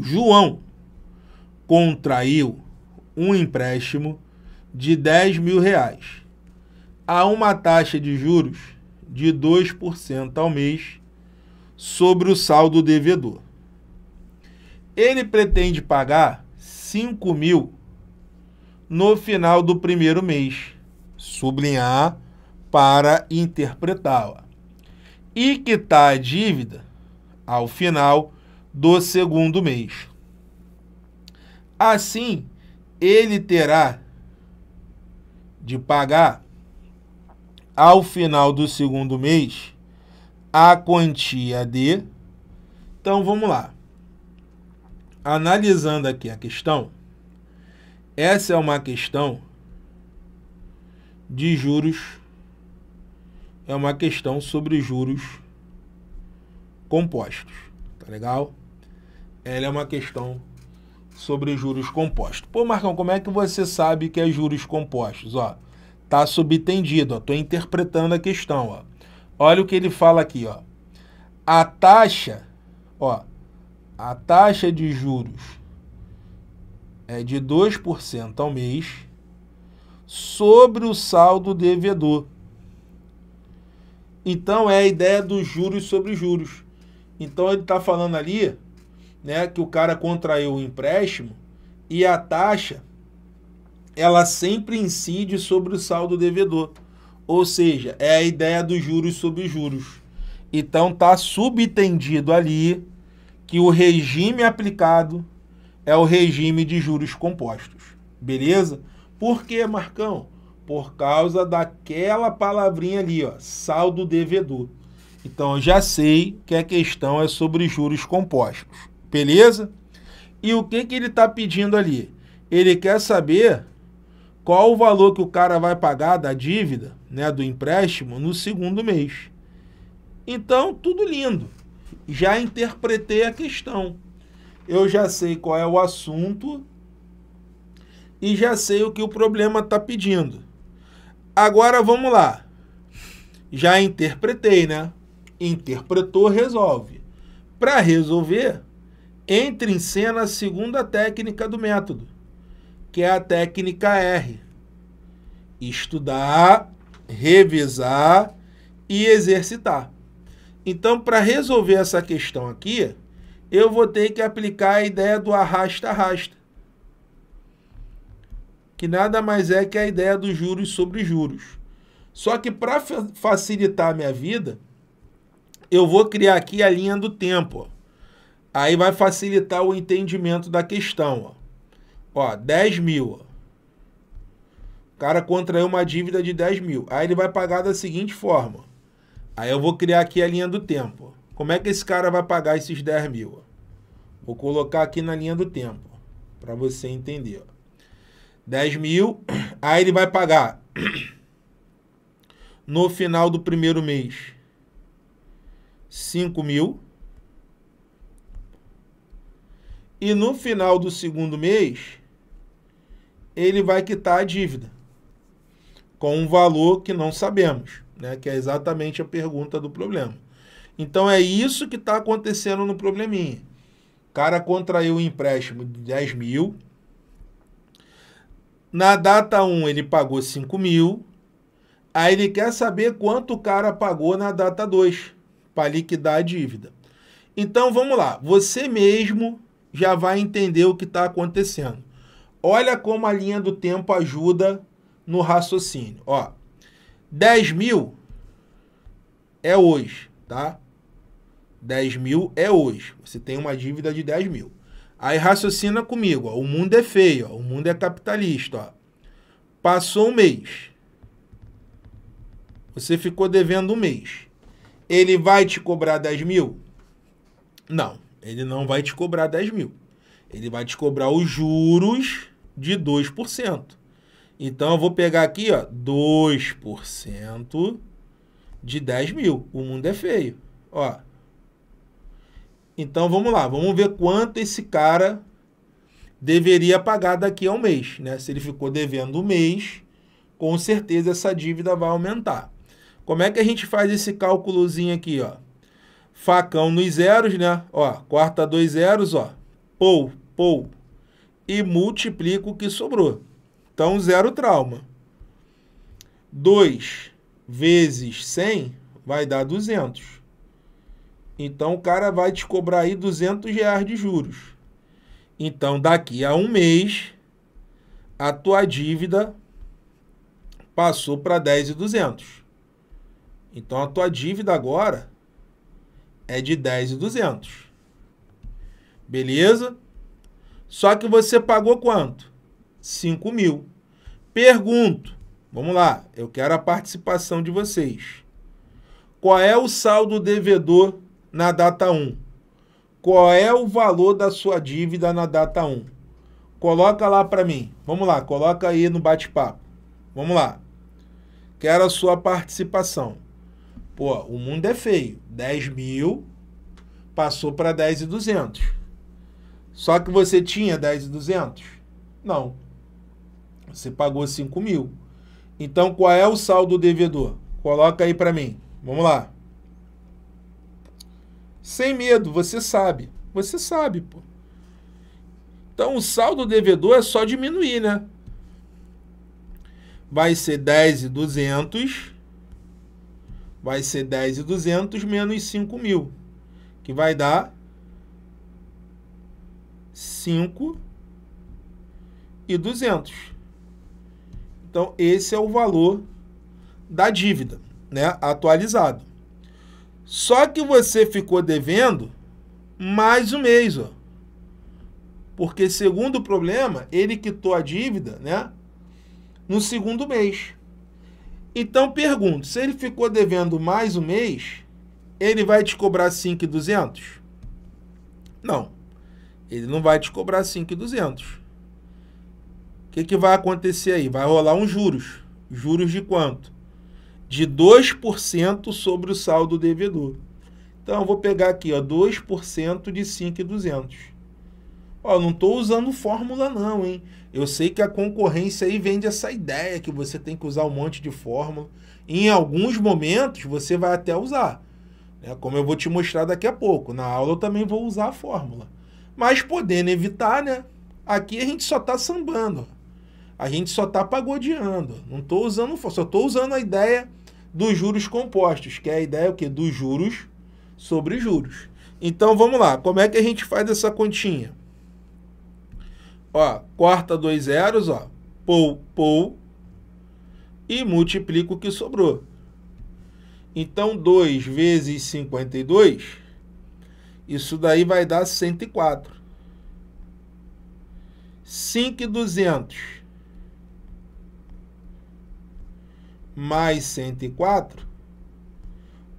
João contraiu um empréstimo de 10 mil reais a uma taxa de juros de 2% ao mês sobre o saldo devedor. Ele pretende pagar 5 mil no final do primeiro mês, sublinhar para interpretá-la, e quitar a dívida ao final do segundo mês. Assim, ele terá de pagar ao final do segundo mês a quantia de. Então vamos lá. Analisando aqui a questão, essa é uma questão de juros, é uma questão sobre juros compostos, tá legal? ela é uma questão sobre juros compostos. Pô, Marcão, como é que você sabe que é juros compostos? Ó, tá subtendido, ó, tô interpretando a questão, ó. Olha o que ele fala aqui, ó. A taxa, ó, a taxa de juros é de 2% ao mês sobre o saldo devedor. Então é a ideia dos juros sobre juros. Então ele está falando ali né, que o cara contraiu o empréstimo e a taxa ela sempre incide sobre o saldo devedor. Ou seja, é a ideia dos juros sobre juros. Então tá subtendido ali que o regime aplicado é o regime de juros compostos. Beleza? Por que, Marcão? Por causa daquela palavrinha ali, ó, saldo devedor. Então eu já sei que a questão é sobre juros compostos. Beleza? E o que, que ele está pedindo ali? Ele quer saber qual o valor que o cara vai pagar da dívida, né, do empréstimo, no segundo mês. Então, tudo lindo. Já interpretei a questão. Eu já sei qual é o assunto e já sei o que o problema está pedindo. Agora vamos lá. Já interpretei, né? Interpretou, resolve. Para resolver, entra em cena a segunda técnica do método, que é a técnica R. Estudar, revisar e exercitar. Então, para resolver essa questão aqui, eu vou ter que aplicar a ideia do arrasta-arrasta, que nada mais é que a ideia dos juros sobre juros. Só que para facilitar a minha vida, eu vou criar aqui a linha do tempo. Ó. Aí vai facilitar o entendimento da questão. Ó, ó 10 mil. Ó. O cara contraiu uma dívida de 10 mil. Aí ele vai pagar da seguinte forma. Aí eu vou criar aqui a linha do tempo. Como é que esse cara vai pagar esses 10 mil? Vou colocar aqui na linha do tempo, para você entender. 10 mil, aí ele vai pagar no final do primeiro mês 5 mil. E no final do segundo mês, ele vai quitar a dívida com um valor que não sabemos, né? que é exatamente a pergunta do problema. Então é isso que está acontecendo no probleminha. O cara contraiu um empréstimo de 10 mil. Na data 1 ele pagou 5 mil. Aí ele quer saber quanto o cara pagou na data 2 para liquidar a dívida. Então vamos lá, você mesmo já vai entender o que está acontecendo. Olha como a linha do tempo ajuda no raciocínio. Ó, 10 mil é hoje, tá? 10 mil é hoje. Você tem uma dívida de 10 mil. Aí raciocina comigo, ó, o mundo é feio, ó, o mundo é capitalista. Ó. Passou um mês, você ficou devendo um mês. Ele vai te cobrar 10 mil? Não. Ele não vai te cobrar 10 mil. Ele vai te cobrar os juros de 2%. Então eu vou pegar aqui, ó, 2% de 10 mil. O mundo é feio. Ó. Então vamos lá, vamos ver quanto esse cara deveria pagar daqui a um mês. Né? Se ele ficou devendo um mês, com certeza essa dívida vai aumentar. Como é que a gente faz esse cálculozinho aqui? Ó? Facão nos zeros, né? Ó, corta dois zeros, ó. Pou, pou. E multiplica o que sobrou. Então, zero trauma. 2 vezes 100 vai dar 200. Então, o cara vai te cobrar aí 200 reais de juros. Então, daqui a um mês, a tua dívida passou para 10.200. Então, a tua dívida agora é de 10,200. Beleza? Só que você pagou quanto? 5 mil. Pergunto, vamos lá, eu quero a participação de vocês. Qual é o saldo devedor na data 1? Qual é o valor da sua dívida na data 1? Coloca lá para mim. Vamos lá, coloca aí no bate-papo. Vamos lá. Quero a sua participação. Pô, o mundo é feio. 10 mil passou para 10,200. Só que você tinha 10,200? Não. Você pagou 5 mil. Então, qual é o saldo devedor? Coloca aí para mim. Vamos lá. Sem medo, você sabe. Você sabe, pô. Então, o saldo devedor é só diminuir, né? Vai ser 10,200 vai ser 10.200 menos 5000, mil, que vai dar 5,200. e Então, esse é o valor da dívida, né, atualizado. Só que você ficou devendo mais um mês, ó. Porque segundo o problema, ele quitou a dívida, né, no segundo mês. Então pergunto, se ele ficou devendo mais um mês, ele vai te cobrar 5,200? Não. Ele não vai te cobrar 5,200. O que, que vai acontecer aí? Vai rolar uns juros. Juros de quanto? De 2% sobre o saldo devedor. Então eu vou pegar aqui, ó, 2% de 5,200. Ó, não estou usando fórmula não, hein? Eu sei que a concorrência aí vende essa ideia que você tem que usar um monte de fórmula. Em alguns momentos você vai até usar. Né? Como eu vou te mostrar daqui a pouco. Na aula eu também vou usar a fórmula. Mas podendo evitar, né? Aqui a gente só está sambando. A gente só está pagodeando. Não estou usando fórmula, só estou usando a ideia dos juros compostos, que é a ideia o quê? Dos juros sobre juros. Então vamos lá, como é que a gente faz essa continha? Ó, corta dois zeros, ó. Pou, pou. E multiplica o que sobrou. Então, 2 vezes 52, isso daí vai dar 104. 5,200 mais 104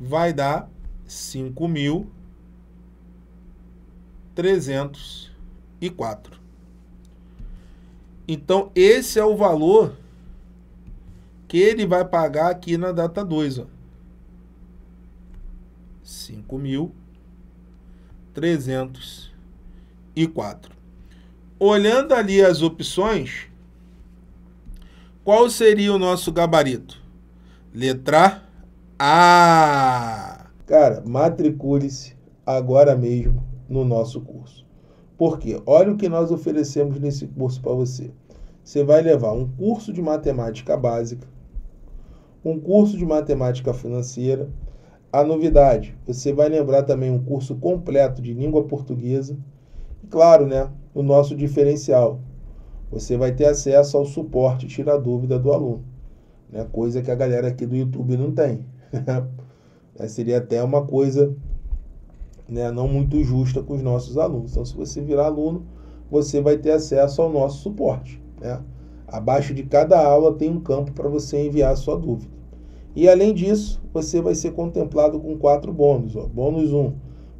vai dar 5.304. Então, esse é o valor que ele vai pagar aqui na data 2. Ó. 5.304. Olhando ali as opções, qual seria o nosso gabarito? Letra A. Cara, matricule-se agora mesmo no nosso curso. Porque olha o que nós oferecemos nesse curso para você. Você vai levar um curso de matemática básica, um curso de matemática financeira. A novidade, você vai lembrar também um curso completo de língua portuguesa. E claro, né, o nosso diferencial. Você vai ter acesso ao suporte tira dúvida do aluno. Né, coisa que a galera aqui do YouTube não tem. Né, seria até uma coisa né, não muito justa com os nossos alunos. Então, se você virar aluno, você vai ter acesso ao nosso suporte. Né? Abaixo de cada aula tem um campo para você enviar a sua dúvida. E além disso, você vai ser contemplado com quatro bônus. Ó. Bônus 1, um,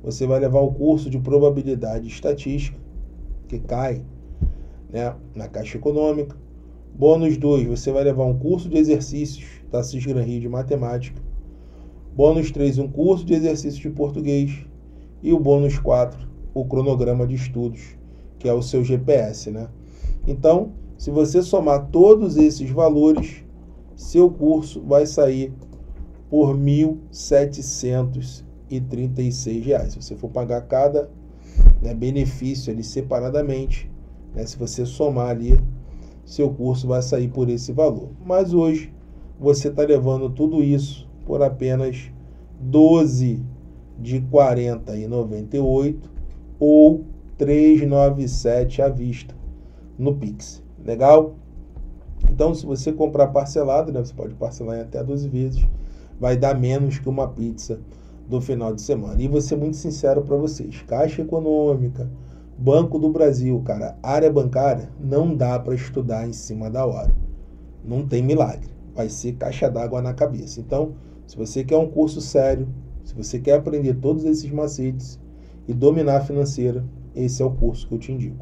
você vai levar o curso de probabilidade e estatística, que cai né, na Caixa Econômica. Bônus 2, você vai levar um curso de exercícios da tá? Cisgran de Matemática. Bônus 3, um curso de exercícios de português e o bônus 4, o cronograma de estudos, que é o seu GPS, né? Então, se você somar todos esses valores, seu curso vai sair por R$ 1.736. Se você for pagar cada né, benefício ali separadamente, né, se você somar ali, seu curso vai sair por esse valor. Mas hoje você está levando tudo isso por apenas 12 de 40,98 ou 397 à vista no Pix. Legal? Então, se você comprar parcelado, né, você pode parcelar em até 12 vezes, vai dar menos que uma pizza do final de semana. E vou ser muito sincero para vocês: Caixa Econômica, Banco do Brasil, cara, área bancária, não dá para estudar em cima da hora. Não tem milagre. Vai ser caixa d'água na cabeça. Então, se você quer um curso sério, se você quer aprender todos esses macetes e dominar a financeira, esse é o curso que eu te indico.